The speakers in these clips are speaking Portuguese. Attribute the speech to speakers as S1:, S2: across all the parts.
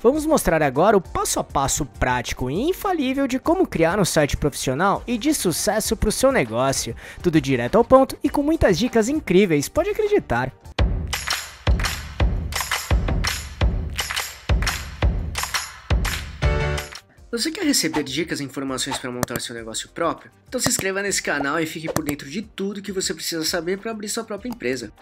S1: Vamos mostrar agora o passo a passo prático e infalível de como criar um site profissional e de sucesso para o seu negócio. Tudo direto ao ponto e com muitas dicas incríveis, pode acreditar. Você quer receber dicas e informações para montar seu negócio próprio? Então se inscreva nesse canal e fique por dentro de tudo que você precisa saber para abrir sua própria empresa.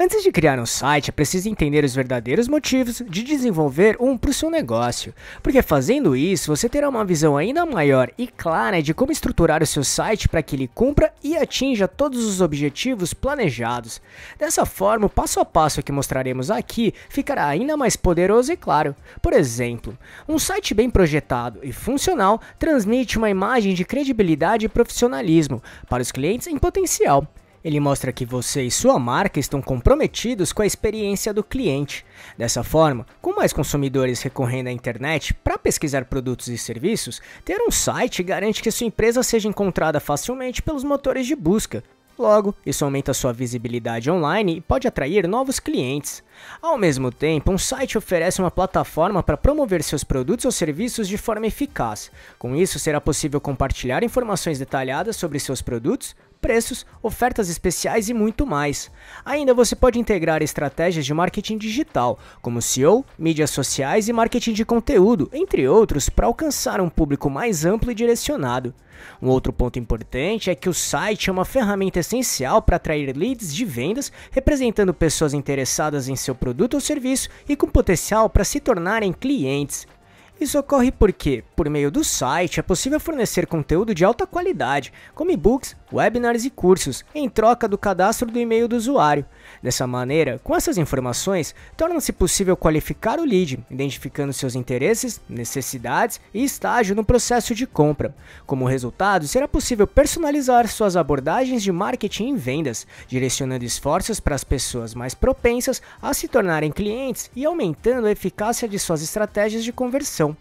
S1: Antes de criar um site, é precisa entender os verdadeiros motivos de desenvolver um para o seu negócio, porque fazendo isso você terá uma visão ainda maior e clara de como estruturar o seu site para que ele cumpra e atinja todos os objetivos planejados. Dessa forma, o passo a passo que mostraremos aqui ficará ainda mais poderoso e claro. Por exemplo, um site bem projetado e funcional transmite uma imagem de credibilidade e profissionalismo para os clientes em potencial. Ele mostra que você e sua marca estão comprometidos com a experiência do cliente. Dessa forma, com mais consumidores recorrendo à internet para pesquisar produtos e serviços, ter um site garante que sua empresa seja encontrada facilmente pelos motores de busca. Logo, isso aumenta sua visibilidade online e pode atrair novos clientes. Ao mesmo tempo, um site oferece uma plataforma para promover seus produtos ou serviços de forma eficaz. Com isso, será possível compartilhar informações detalhadas sobre seus produtos, preços, ofertas especiais e muito mais. Ainda você pode integrar estratégias de marketing digital, como SEO, mídias sociais e marketing de conteúdo, entre outros, para alcançar um público mais amplo e direcionado. Um outro ponto importante é que o site é uma ferramenta essencial para atrair leads de vendas, representando pessoas interessadas em seu seu produto ou serviço e com potencial para se tornarem clientes. Isso ocorre porque, por meio do site, é possível fornecer conteúdo de alta qualidade, como e-books, webinars e cursos, em troca do cadastro do e-mail do usuário. Dessa maneira, com essas informações, torna-se possível qualificar o lead, identificando seus interesses, necessidades e estágio no processo de compra. Como resultado, será possível personalizar suas abordagens de marketing e vendas, direcionando esforços para as pessoas mais propensas a se tornarem clientes e aumentando a eficácia de suas estratégias de conversão.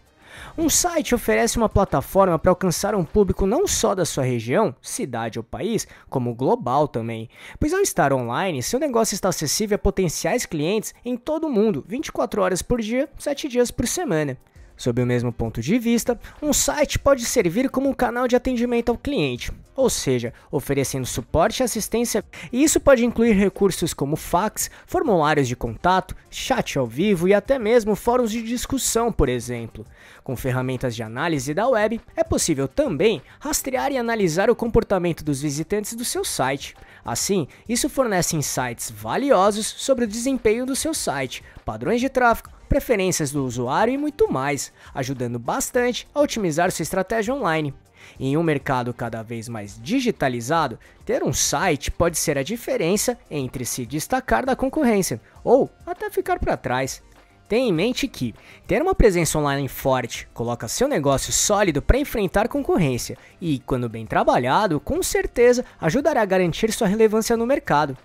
S1: Um site oferece uma plataforma para alcançar um público não só da sua região, cidade ou país, como global também. Pois ao estar online, seu negócio está acessível a potenciais clientes em todo o mundo, 24 horas por dia, 7 dias por semana. Sob o mesmo ponto de vista, um site pode servir como um canal de atendimento ao cliente, ou seja, oferecendo suporte e assistência, e isso pode incluir recursos como fax, formulários de contato, chat ao vivo e até mesmo fóruns de discussão, por exemplo. Com ferramentas de análise da web, é possível também rastrear e analisar o comportamento dos visitantes do seu site. Assim, isso fornece insights valiosos sobre o desempenho do seu site, padrões de tráfego, preferências do usuário e muito mais, ajudando bastante a otimizar sua estratégia online. Em um mercado cada vez mais digitalizado, ter um site pode ser a diferença entre se destacar da concorrência ou até ficar para trás. Tenha em mente que ter uma presença online forte coloca seu negócio sólido para enfrentar concorrência e, quando bem trabalhado, com certeza ajudará a garantir sua relevância no mercado.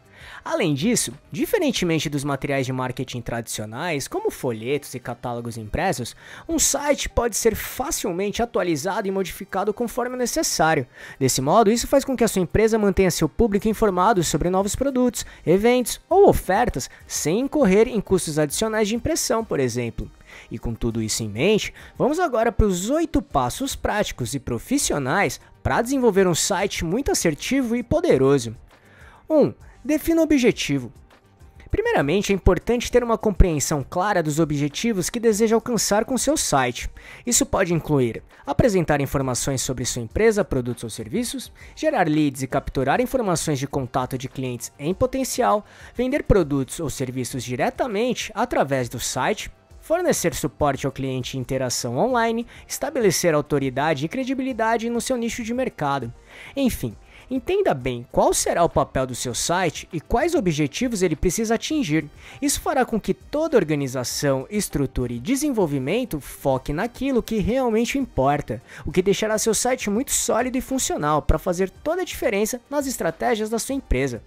S1: Além disso, diferentemente dos materiais de marketing tradicionais, como folhetos e catálogos impressos, um site pode ser facilmente atualizado e modificado conforme necessário. Desse modo, isso faz com que a sua empresa mantenha seu público informado sobre novos produtos, eventos ou ofertas sem incorrer em custos adicionais de impressão, por exemplo. E com tudo isso em mente, vamos agora para os oito passos práticos e profissionais para desenvolver um site muito assertivo e poderoso. 1. Um, Defina o objetivo. Primeiramente, é importante ter uma compreensão clara dos objetivos que deseja alcançar com seu site. Isso pode incluir apresentar informações sobre sua empresa, produtos ou serviços, gerar leads e capturar informações de contato de clientes em potencial, vender produtos ou serviços diretamente através do site, fornecer suporte ao cliente e interação online, estabelecer autoridade e credibilidade no seu nicho de mercado. Enfim, Entenda bem qual será o papel do seu site e quais objetivos ele precisa atingir. Isso fará com que toda organização, estrutura e desenvolvimento foque naquilo que realmente importa, o que deixará seu site muito sólido e funcional para fazer toda a diferença nas estratégias da sua empresa.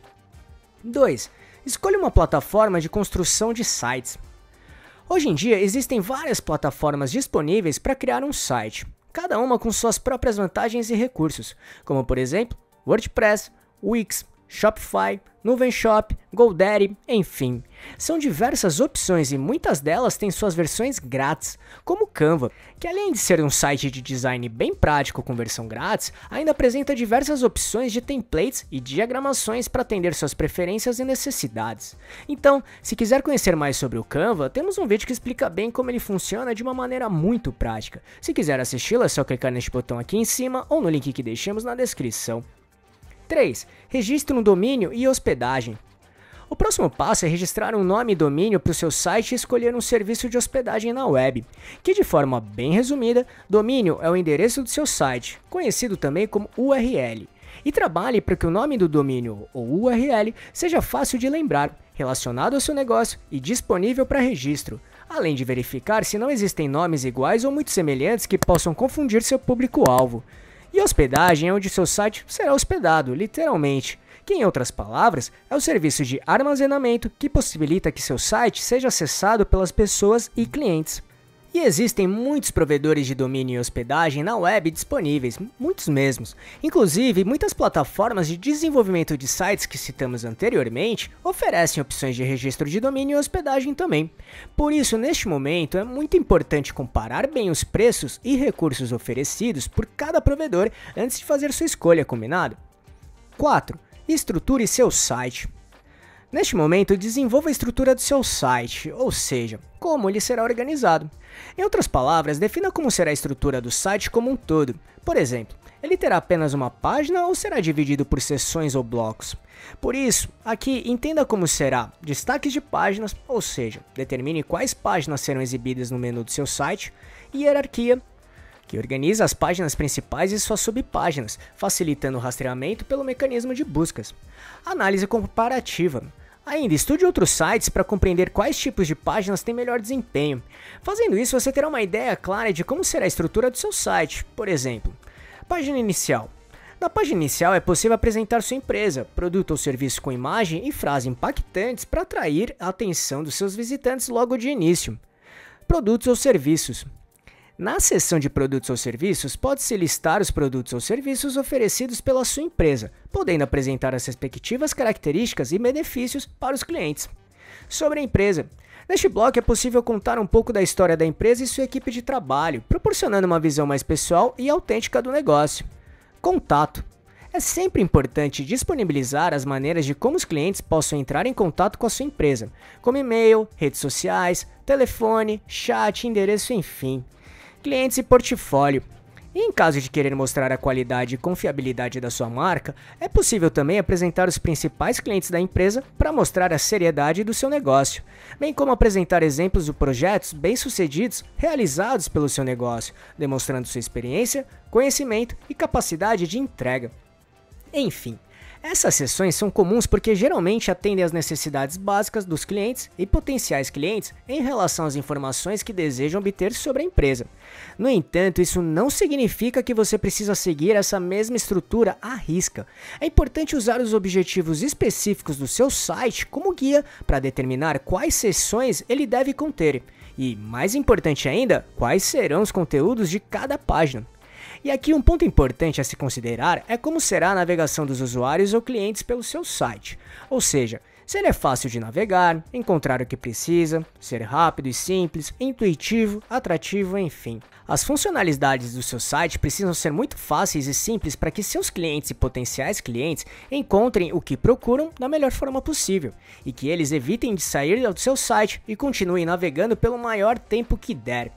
S1: 2. Escolha uma plataforma de construção de sites. Hoje em dia existem várias plataformas disponíveis para criar um site, cada uma com suas próprias vantagens e recursos, como por exemplo WordPress, Wix, Shopify, NuvenShop, GoDaddy, enfim. São diversas opções e muitas delas têm suas versões grátis, como o Canva, que além de ser um site de design bem prático com versão grátis, ainda apresenta diversas opções de templates e diagramações para atender suas preferências e necessidades. Então, se quiser conhecer mais sobre o Canva, temos um vídeo que explica bem como ele funciona de uma maneira muito prática. Se quiser assisti-lo, é só clicar neste botão aqui em cima ou no link que deixamos na descrição. 3. Registre um domínio e hospedagem. O próximo passo é registrar um nome e domínio para o seu site e escolher um serviço de hospedagem na web, que de forma bem resumida, domínio é o endereço do seu site, conhecido também como URL. E trabalhe para que o nome do domínio ou URL seja fácil de lembrar, relacionado ao seu negócio e disponível para registro, além de verificar se não existem nomes iguais ou muito semelhantes que possam confundir seu público-alvo. E hospedagem é onde seu site será hospedado, literalmente, que em outras palavras é o serviço de armazenamento que possibilita que seu site seja acessado pelas pessoas e clientes. E existem muitos provedores de domínio e hospedagem na web disponíveis, muitos mesmos. Inclusive, muitas plataformas de desenvolvimento de sites que citamos anteriormente oferecem opções de registro de domínio e hospedagem também. Por isso, neste momento, é muito importante comparar bem os preços e recursos oferecidos por cada provedor antes de fazer sua escolha, combinado? 4. Estruture seu site. Neste momento, desenvolva a estrutura do seu site, ou seja, como ele será organizado. Em outras palavras, defina como será a estrutura do site como um todo. Por exemplo, ele terá apenas uma página ou será dividido por seções ou blocos? Por isso, aqui entenda como será destaques de páginas, ou seja, determine quais páginas serão exibidas no menu do seu site, e hierarquia que organiza as páginas principais e suas subpáginas, facilitando o rastreamento pelo mecanismo de buscas. Análise comparativa. Ainda estude outros sites para compreender quais tipos de páginas têm melhor desempenho. Fazendo isso, você terá uma ideia clara de como será a estrutura do seu site. Por exemplo, página inicial. Na página inicial é possível apresentar sua empresa, produto ou serviço com imagem e frase impactantes para atrair a atenção dos seus visitantes logo de início. Produtos ou serviços. Na seção de produtos ou serviços, pode-se listar os produtos ou serviços oferecidos pela sua empresa, podendo apresentar as respectivas características e benefícios para os clientes. Sobre a empresa, Neste bloco é possível contar um pouco da história da empresa e sua equipe de trabalho, proporcionando uma visão mais pessoal e autêntica do negócio. Contato. É sempre importante disponibilizar as maneiras de como os clientes possam entrar em contato com a sua empresa, como e-mail, redes sociais, telefone, chat, endereço, enfim clientes e portfólio. E em caso de querer mostrar a qualidade e confiabilidade da sua marca, é possível também apresentar os principais clientes da empresa para mostrar a seriedade do seu negócio, bem como apresentar exemplos de projetos bem-sucedidos realizados pelo seu negócio, demonstrando sua experiência, conhecimento e capacidade de entrega. Enfim, essas sessões são comuns porque geralmente atendem às necessidades básicas dos clientes e potenciais clientes em relação às informações que desejam obter sobre a empresa. No entanto, isso não significa que você precisa seguir essa mesma estrutura à risca. É importante usar os objetivos específicos do seu site como guia para determinar quais sessões ele deve conter e, mais importante ainda, quais serão os conteúdos de cada página. E aqui um ponto importante a se considerar é como será a navegação dos usuários ou clientes pelo seu site. Ou seja, se ele é fácil de navegar, encontrar o que precisa, ser rápido e simples, intuitivo, atrativo, enfim. As funcionalidades do seu site precisam ser muito fáceis e simples para que seus clientes e potenciais clientes encontrem o que procuram da melhor forma possível e que eles evitem de sair do seu site e continuem navegando pelo maior tempo que der.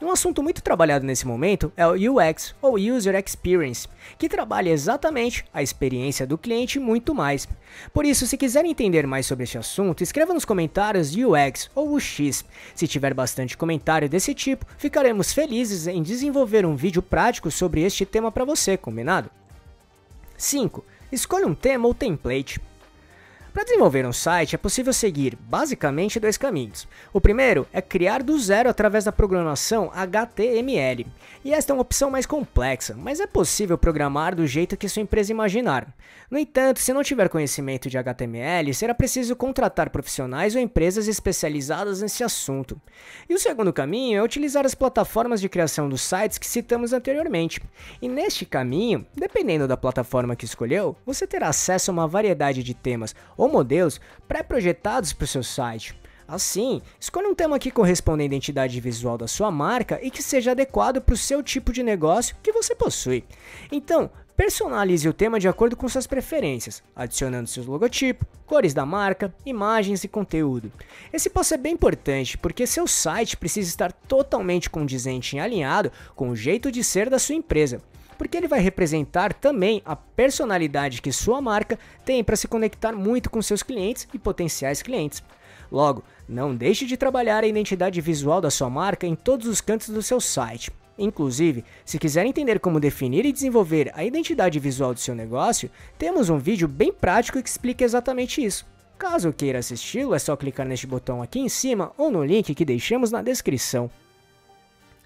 S1: E um assunto muito trabalhado nesse momento é o UX, ou User Experience, que trabalha exatamente a experiência do cliente e muito mais. Por isso, se quiser entender mais sobre esse assunto, escreva nos comentários UX ou UX. Se tiver bastante comentário desse tipo, ficaremos felizes em desenvolver um vídeo prático sobre este tema para você, combinado? 5. Escolha um tema ou template. Para desenvolver um site é possível seguir basicamente dois caminhos. O primeiro é criar do zero através da programação HTML. E esta é uma opção mais complexa, mas é possível programar do jeito que sua empresa imaginar. No entanto, se não tiver conhecimento de HTML, será preciso contratar profissionais ou empresas especializadas nesse assunto. E o segundo caminho é utilizar as plataformas de criação dos sites que citamos anteriormente. E neste caminho, dependendo da plataforma que escolheu, você terá acesso a uma variedade de temas ou modelos pré-projetados para o seu site. Assim, escolha um tema que corresponda à identidade visual da sua marca e que seja adequado para o seu tipo de negócio que você possui. Então, personalize o tema de acordo com suas preferências, adicionando seus logotipo, cores da marca, imagens e conteúdo. Esse passo é bem importante porque seu site precisa estar totalmente condizente e alinhado com o jeito de ser da sua empresa porque ele vai representar também a personalidade que sua marca tem para se conectar muito com seus clientes e potenciais clientes. Logo, não deixe de trabalhar a identidade visual da sua marca em todos os cantos do seu site. Inclusive, se quiser entender como definir e desenvolver a identidade visual do seu negócio, temos um vídeo bem prático que explica exatamente isso. Caso queira assisti-lo, é só clicar neste botão aqui em cima ou no link que deixamos na descrição.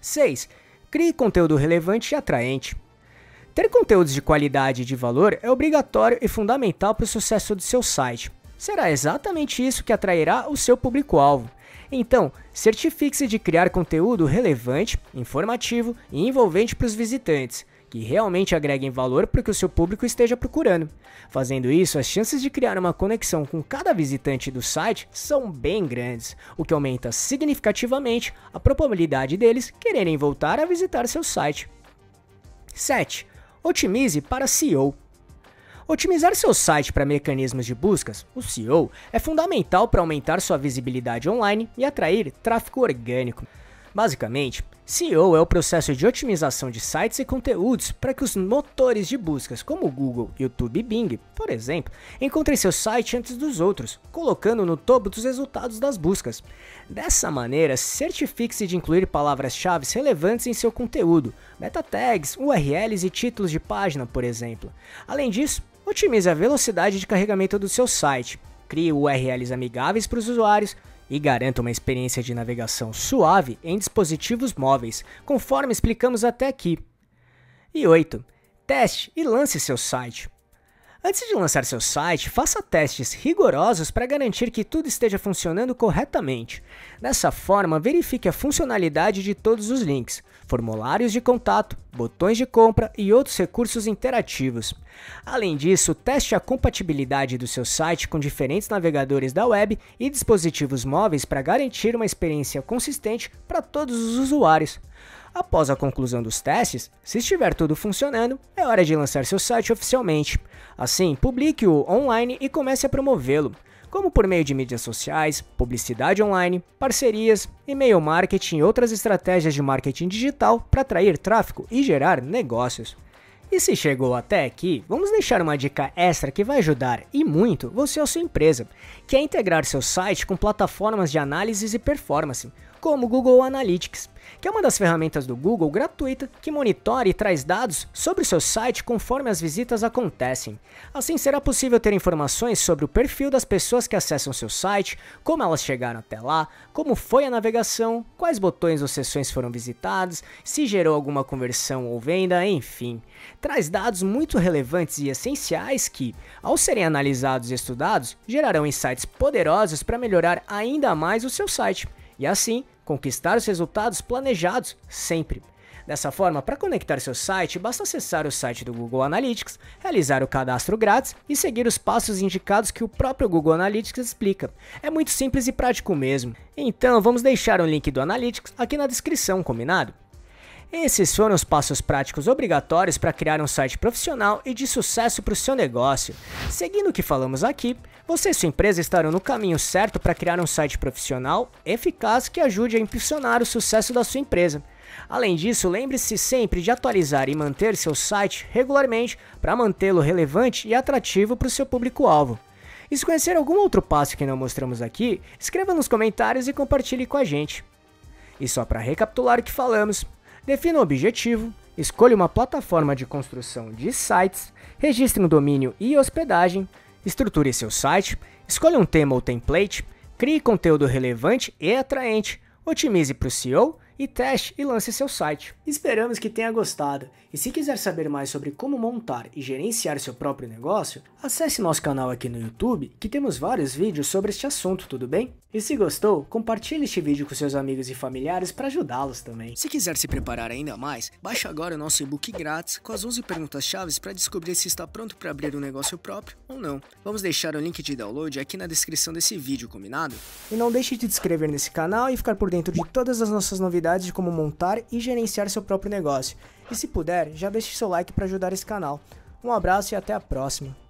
S1: 6. Crie conteúdo relevante e atraente. Ter conteúdos de qualidade e de valor é obrigatório e fundamental para o sucesso do seu site. Será exatamente isso que atrairá o seu público-alvo. Então, certifique-se de criar conteúdo relevante, informativo e envolvente para os visitantes, que realmente agreguem valor para o que o seu público esteja procurando. Fazendo isso, as chances de criar uma conexão com cada visitante do site são bem grandes, o que aumenta significativamente a probabilidade deles quererem voltar a visitar seu site. 7. Otimize para SEO. Otimizar seu site para mecanismos de buscas, o SEO, é fundamental para aumentar sua visibilidade online e atrair tráfego orgânico. Basicamente, SEO é o processo de otimização de sites e conteúdos para que os motores de buscas como Google, YouTube e Bing, por exemplo, encontrem seu site antes dos outros, colocando no topo dos resultados das buscas. Dessa maneira, certifique-se de incluir palavras-chave relevantes em seu conteúdo, meta tags, URLs e títulos de página, por exemplo. Além disso, otimize a velocidade de carregamento do seu site, crie URLs amigáveis para os usuários, e garanta uma experiência de navegação suave em dispositivos móveis, conforme explicamos até aqui. E 8. Teste e lance seu site. Antes de lançar seu site, faça testes rigorosos para garantir que tudo esteja funcionando corretamente. Dessa forma, verifique a funcionalidade de todos os links, formulários de contato, botões de compra e outros recursos interativos. Além disso, teste a compatibilidade do seu site com diferentes navegadores da web e dispositivos móveis para garantir uma experiência consistente para todos os usuários. Após a conclusão dos testes, se estiver tudo funcionando, é hora de lançar seu site oficialmente. Assim, publique-o online e comece a promovê-lo, como por meio de mídias sociais, publicidade online, parcerias, e-mail marketing e outras estratégias de marketing digital para atrair tráfego e gerar negócios. E se chegou até aqui, vamos deixar uma dica extra que vai ajudar e muito você ou sua empresa, que é integrar seu site com plataformas de análises e performance, como Google Analytics, que é uma das ferramentas do Google gratuita que monitora e traz dados sobre o seu site conforme as visitas acontecem. Assim, será possível ter informações sobre o perfil das pessoas que acessam seu site, como elas chegaram até lá, como foi a navegação, quais botões ou seções foram visitados, se gerou alguma conversão ou venda, enfim. Traz dados muito relevantes e essenciais que, ao serem analisados e estudados, gerarão insights poderosos para melhorar ainda mais o seu site e assim conquistar os resultados planejados sempre. Dessa forma, para conectar seu site, basta acessar o site do Google Analytics, realizar o cadastro grátis e seguir os passos indicados que o próprio Google Analytics explica. É muito simples e prático mesmo. Então, vamos deixar o link do Analytics aqui na descrição, combinado? Esses foram os passos práticos obrigatórios para criar um site profissional e de sucesso para o seu negócio. Seguindo o que falamos aqui, você e sua empresa estarão no caminho certo para criar um site profissional eficaz que ajude a impulsionar o sucesso da sua empresa. Além disso, lembre-se sempre de atualizar e manter seu site regularmente para mantê-lo relevante e atrativo para o seu público-alvo. E se conhecer algum outro passo que não mostramos aqui, escreva nos comentários e compartilhe com a gente. E só para recapitular o que falamos, Defina um objetivo, escolha uma plataforma de construção de sites, registre um domínio e hospedagem, estruture seu site, escolha um tema ou template, crie conteúdo relevante e atraente, otimize para o SEO e teste e lance seu site. Esperamos que tenha gostado e se quiser saber mais sobre como montar e gerenciar seu próprio negócio, acesse nosso canal aqui no YouTube que temos vários vídeos sobre este assunto, tudo bem? E se gostou, compartilhe este vídeo com seus amigos e familiares para ajudá-los também. Se quiser se preparar ainda mais, baixe agora o nosso e-book grátis com as 11 perguntas chaves para descobrir se está pronto para abrir um negócio próprio ou não. Vamos deixar o link de download aqui na descrição desse vídeo, combinado? E não deixe de se inscrever nesse canal e ficar por dentro de todas as nossas novidades novidades de como montar e gerenciar seu próprio negócio. E se puder, já deixe seu like para ajudar esse canal. Um abraço e até a próxima!